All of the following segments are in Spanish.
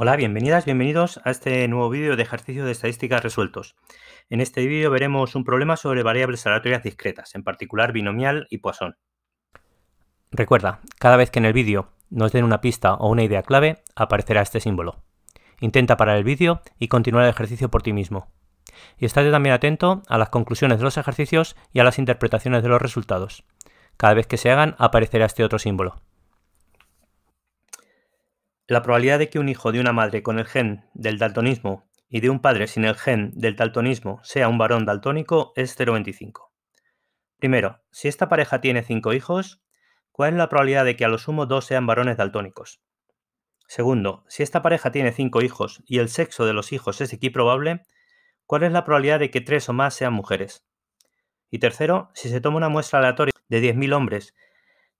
Hola, bienvenidas, bienvenidos a este nuevo vídeo de ejercicio de estadísticas resueltos. En este vídeo veremos un problema sobre variables aleatorias discretas, en particular binomial y Poisson. Recuerda, cada vez que en el vídeo nos den una pista o una idea clave, aparecerá este símbolo. Intenta parar el vídeo y continuar el ejercicio por ti mismo. Y estate también atento a las conclusiones de los ejercicios y a las interpretaciones de los resultados. Cada vez que se hagan, aparecerá este otro símbolo. La probabilidad de que un hijo de una madre con el gen del daltonismo y de un padre sin el gen del daltonismo sea un varón daltónico es 0,25. Primero, si esta pareja tiene 5 hijos, ¿cuál es la probabilidad de que a lo sumo dos sean varones daltónicos? Segundo, si esta pareja tiene 5 hijos y el sexo de los hijos es equiprobable, ¿cuál es la probabilidad de que tres o más sean mujeres? Y tercero, si se toma una muestra aleatoria de 10.000 hombres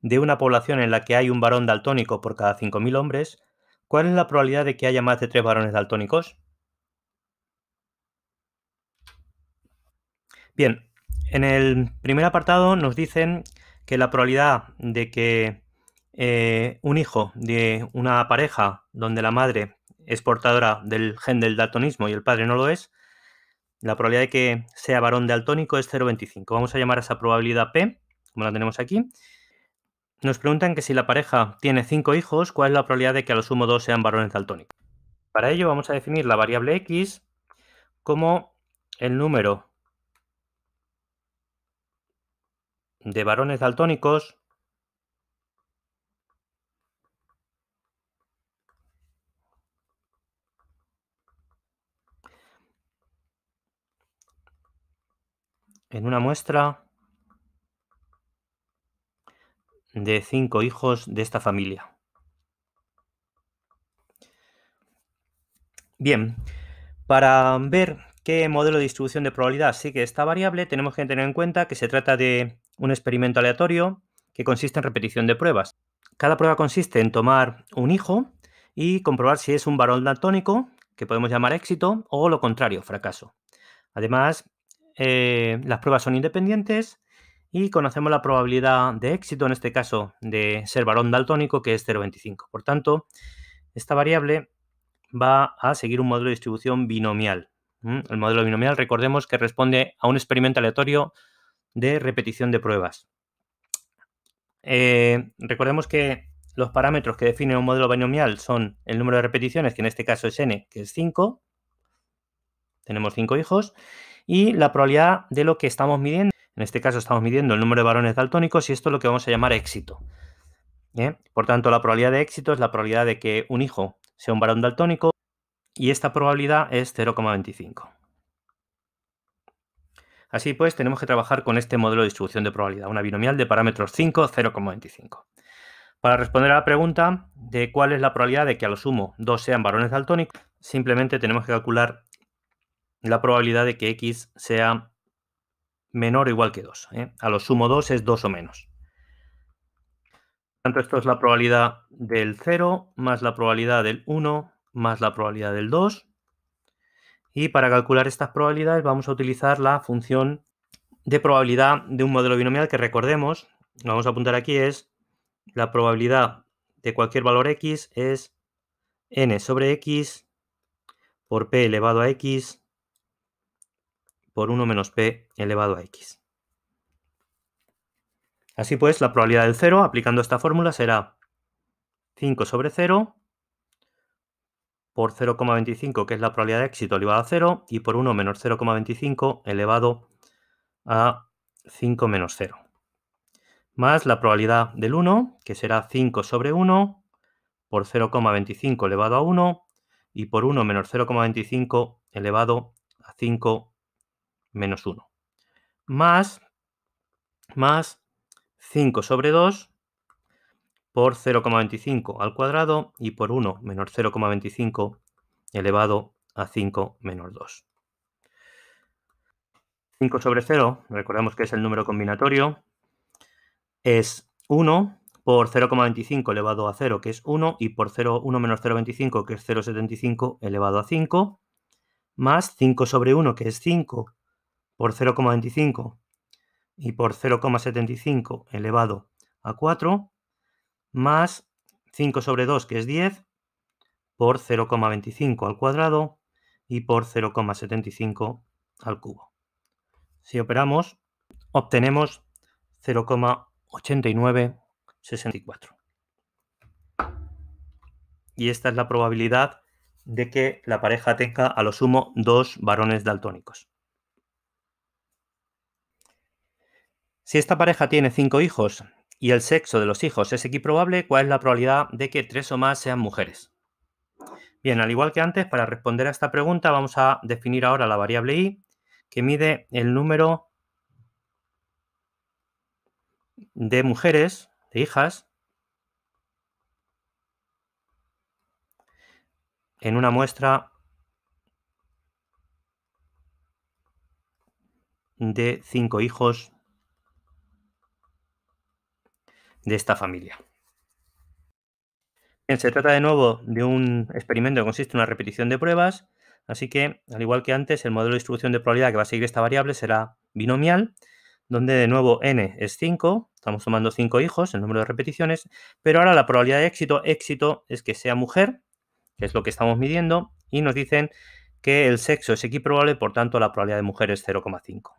de una población en la que hay un varón daltónico por cada 5.000 hombres, ¿Cuál es la probabilidad de que haya más de tres varones daltónicos? Bien, en el primer apartado nos dicen que la probabilidad de que eh, un hijo de una pareja donde la madre es portadora del gen del daltonismo y el padre no lo es, la probabilidad de que sea varón daltónico es 0,25. Vamos a llamar a esa probabilidad P, como la tenemos aquí, nos preguntan que si la pareja tiene cinco hijos, ¿cuál es la probabilidad de que a lo sumo dos sean varones daltónicos? Para ello vamos a definir la variable x como el número de varones daltónicos en una muestra de cinco hijos de esta familia. Bien, para ver qué modelo de distribución de probabilidad sigue esta variable, tenemos que tener en cuenta que se trata de un experimento aleatorio que consiste en repetición de pruebas. Cada prueba consiste en tomar un hijo y comprobar si es un varón daltónico, que podemos llamar éxito, o lo contrario, fracaso. Además, eh, las pruebas son independientes y conocemos la probabilidad de éxito, en este caso de ser varón daltónico, que es 0,25. Por tanto, esta variable va a seguir un modelo de distribución binomial. El modelo binomial, recordemos que responde a un experimento aleatorio de repetición de pruebas. Eh, recordemos que los parámetros que definen un modelo binomial son el número de repeticiones, que en este caso es n, que es 5, tenemos 5 hijos, y la probabilidad de lo que estamos midiendo en este caso estamos midiendo el número de varones daltónicos y esto es lo que vamos a llamar éxito. ¿eh? Por tanto, la probabilidad de éxito es la probabilidad de que un hijo sea un varón daltónico y esta probabilidad es 0,25. Así pues, tenemos que trabajar con este modelo de distribución de probabilidad, una binomial de parámetros 5, 0,25. Para responder a la pregunta de cuál es la probabilidad de que a lo sumo dos sean varones daltónicos, simplemente tenemos que calcular la probabilidad de que X sea menor o igual que 2. ¿eh? A lo sumo 2 es 2 o menos. tanto, esto es la probabilidad del 0 más la probabilidad del 1 más la probabilidad del 2. Y para calcular estas probabilidades vamos a utilizar la función de probabilidad de un modelo binomial que recordemos, lo vamos a apuntar aquí, es la probabilidad de cualquier valor x es n sobre x por p elevado a x por 1 menos p elevado a x. Así pues, la probabilidad del 0 aplicando esta fórmula será 5 sobre 0 por 0,25, que es la probabilidad de éxito elevado a 0, y por 1 menos 0,25 elevado a 5 menos 0. Más la probabilidad del 1, que será 5 sobre 1 por 0,25 elevado a 1, y por 1 menos 0,25 elevado a 5 menos 1. Más, más 5 sobre 2 por 0,25 al cuadrado y por 1 menos 0,25 elevado a 5 menos 2. 5 sobre 0, recordemos que es el número combinatorio, es 1 por 0,25 elevado a 0, que es 1, y por 0, 1 menos 0,25, que es 0,75 elevado a 5, más 5 sobre 1, que es 5, por 0,25 y por 0,75 elevado a 4 más 5 sobre 2, que es 10, por 0,25 al cuadrado y por 0,75 al cubo. Si operamos, obtenemos 0,8964. Y esta es la probabilidad de que la pareja tenga a lo sumo dos varones daltónicos. Si esta pareja tiene cinco hijos y el sexo de los hijos es equiprobable, ¿cuál es la probabilidad de que tres o más sean mujeres? Bien, al igual que antes, para responder a esta pregunta vamos a definir ahora la variable i que mide el número de mujeres, de hijas, en una muestra de cinco hijos de esta familia. Bien, se trata de nuevo de un experimento que consiste en una repetición de pruebas, así que, al igual que antes, el modelo de distribución de probabilidad que va a seguir esta variable será binomial, donde de nuevo n es 5, estamos tomando 5 hijos, el número de repeticiones, pero ahora la probabilidad de éxito, éxito es que sea mujer, que es lo que estamos midiendo, y nos dicen que el sexo es equiprobable, por tanto la probabilidad de mujer es 0,5.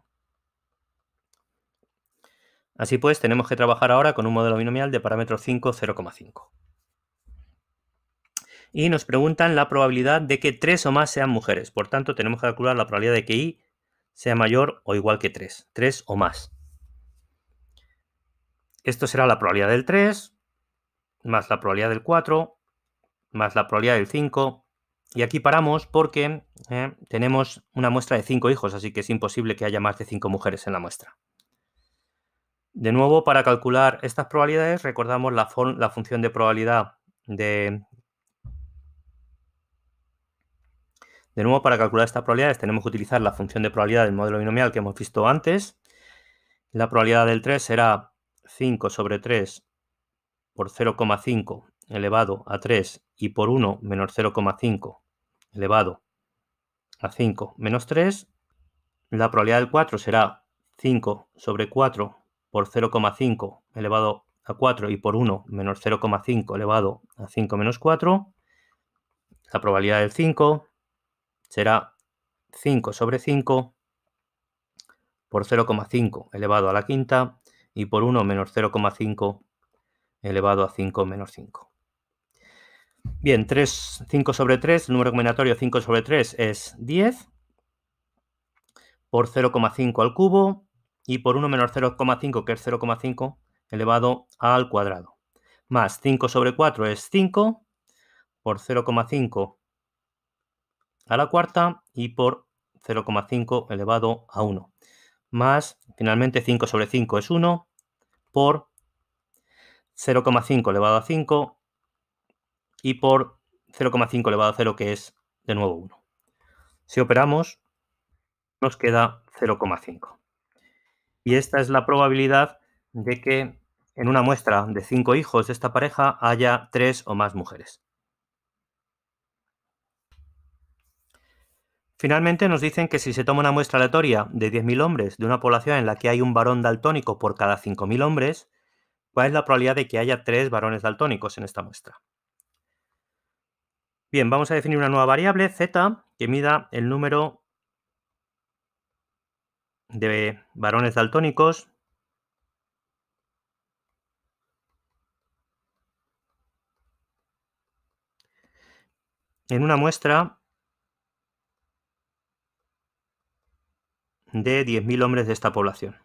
Así pues, tenemos que trabajar ahora con un modelo binomial de parámetro 5, 0,5. Y nos preguntan la probabilidad de que 3 o más sean mujeres. Por tanto, tenemos que calcular la probabilidad de que I sea mayor o igual que 3. 3 o más. Esto será la probabilidad del 3, más la probabilidad del 4, más la probabilidad del 5. Y aquí paramos porque eh, tenemos una muestra de 5 hijos, así que es imposible que haya más de 5 mujeres en la muestra. De nuevo, para calcular estas probabilidades, recordamos la, la función de probabilidad de... De nuevo, para calcular estas probabilidades tenemos que utilizar la función de probabilidad del modelo binomial que hemos visto antes. La probabilidad del 3 será 5 sobre 3 por 0,5 elevado a 3 y por 1 menos 0,5 elevado a 5 menos 3. La probabilidad del 4 será 5 sobre 4 por 0,5 elevado a 4 y por 1 menos 0,5 elevado a 5 menos 4, la probabilidad del 5 será 5 sobre 5 por 0,5 elevado a la quinta y por 1 menos 0,5 elevado a 5 menos 5. Bien, 3, 5 sobre 3, el número combinatorio 5 sobre 3 es 10 por 0,5 al cubo y por 1 menos 0,5, que es 0,5 elevado al cuadrado. Más 5 sobre 4 es 5, por 0,5 a la cuarta y por 0,5 elevado a 1. Más, finalmente, 5 sobre 5 es 1, por 0,5 elevado a 5 y por 0,5 elevado a 0, que es de nuevo 1. Si operamos, nos queda 0,5. Y esta es la probabilidad de que en una muestra de cinco hijos de esta pareja haya tres o más mujeres. Finalmente nos dicen que si se toma una muestra aleatoria de 10.000 hombres de una población en la que hay un varón daltónico por cada 5.000 hombres, ¿cuál es la probabilidad de que haya tres varones daltónicos en esta muestra? Bien, vamos a definir una nueva variable, z, que mida el número de varones daltónicos. En una muestra de 10.000 hombres de esta población.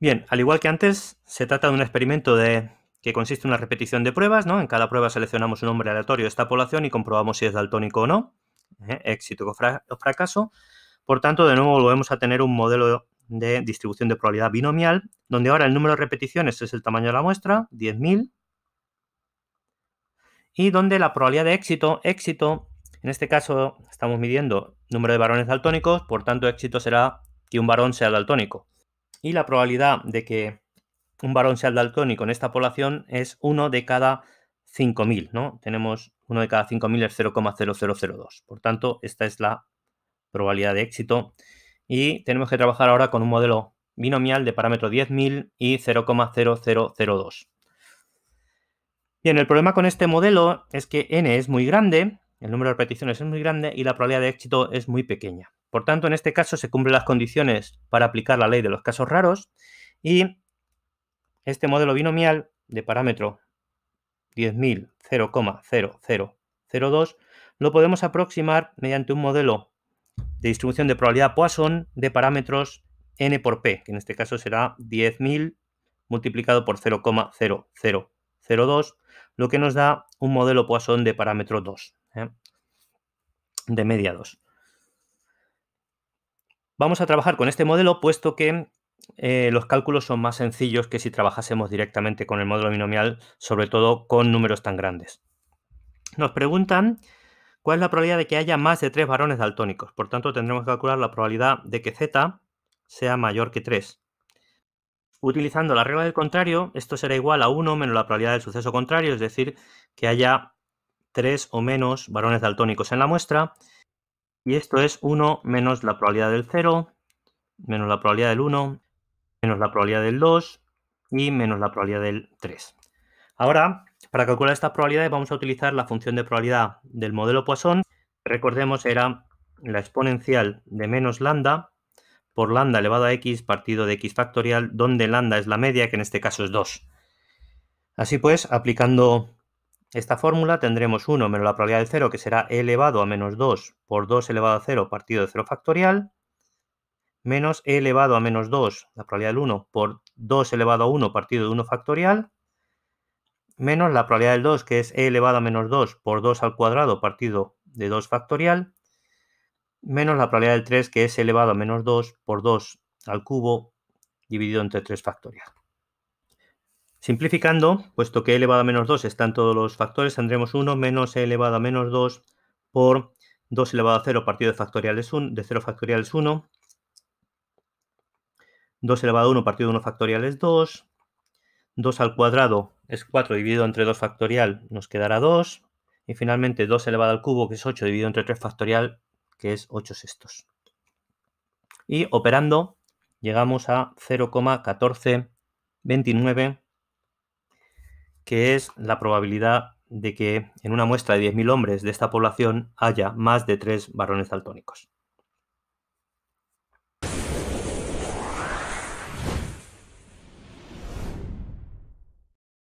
Bien, al igual que antes, se trata de un experimento de que consiste en una repetición de pruebas, ¿no? En cada prueba seleccionamos un nombre aleatorio de esta población y comprobamos si es daltónico o no, ¿eh? éxito o, o fracaso. Por tanto, de nuevo volvemos a tener un modelo de distribución de probabilidad binomial, donde ahora el número de repeticiones es el tamaño de la muestra, 10.000, y donde la probabilidad de éxito, éxito, en este caso estamos midiendo número de varones daltónicos, por tanto éxito será que un varón sea daltónico. Y la probabilidad de que un varón y en esta población es uno de cada 5.000, ¿no? Tenemos uno de cada 5.000 es 0,0002. Por tanto, esta es la probabilidad de éxito. Y tenemos que trabajar ahora con un modelo binomial de parámetro 10.000 y 0,0002. Bien, el problema con este modelo es que n es muy grande, el número de repeticiones es muy grande y la probabilidad de éxito es muy pequeña. Por tanto, en este caso se cumplen las condiciones para aplicar la ley de los casos raros y este modelo binomial de parámetro 0,0002 lo podemos aproximar mediante un modelo de distribución de probabilidad Poisson de parámetros n por p, que en este caso será 10.000 multiplicado por 0,0002, lo que nos da un modelo Poisson de parámetro 2, ¿eh? de media 2. Vamos a trabajar con este modelo puesto que eh, los cálculos son más sencillos que si trabajásemos directamente con el módulo binomial, sobre todo con números tan grandes. Nos preguntan cuál es la probabilidad de que haya más de tres varones daltónicos. Por tanto, tendremos que calcular la probabilidad de que z sea mayor que 3. Utilizando la regla del contrario, esto será igual a 1 menos la probabilidad del suceso contrario, es decir, que haya tres o menos varones daltónicos en la muestra. Y esto es 1 menos la probabilidad del 0, menos la probabilidad del 1, menos la probabilidad del 2 y menos la probabilidad del 3. Ahora, para calcular estas probabilidades vamos a utilizar la función de probabilidad del modelo Poisson. Recordemos era la exponencial de menos lambda por lambda elevado a x partido de x factorial, donde lambda es la media, que en este caso es 2. Así pues, aplicando esta fórmula tendremos 1 menos la probabilidad del 0, que será elevado a menos 2 por 2 elevado a 0 partido de 0 factorial, menos e elevado a menos 2, la probabilidad del 1, por 2 elevado a 1 partido de 1 factorial, menos la probabilidad del 2, que es e elevado a menos 2 por 2 al cuadrado partido de 2 factorial, menos la probabilidad del 3, que es elevado a menos 2 por 2 al cubo dividido entre 3 factorial. Simplificando, puesto que e elevado a menos 2 están todos los factores, tendremos 1 menos e elevado a menos 2 por 2 elevado a 0 partido de, de 0 factorial es 1, 2 elevado a 1 partido de 1 factorial es 2. 2 al cuadrado es 4 dividido entre 2 factorial nos quedará 2. Y finalmente 2 elevado al cubo que es 8 dividido entre 3 factorial que es 8 sextos. Y operando llegamos a 0,1429 que es la probabilidad de que en una muestra de 10.000 hombres de esta población haya más de 3 varones daltónicos.